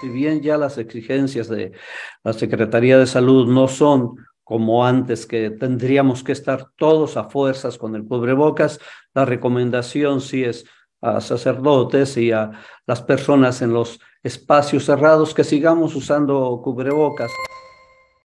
Si bien ya las exigencias de la Secretaría de Salud no son como antes, que tendríamos que estar todos a fuerzas con el cubrebocas, la recomendación sí es a sacerdotes y a las personas en los espacios cerrados que sigamos usando cubrebocas.